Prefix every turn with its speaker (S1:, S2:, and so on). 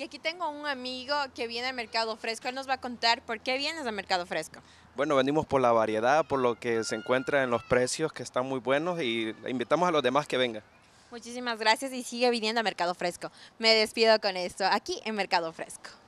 S1: Y aquí tengo un amigo que viene a Mercado Fresco. Él nos va a contar por qué vienes a Mercado Fresco.
S2: Bueno, venimos por la variedad, por lo que se encuentra en los precios que están muy buenos y invitamos a los demás que vengan.
S1: Muchísimas gracias y sigue viniendo a Mercado Fresco. Me despido con esto aquí en Mercado Fresco.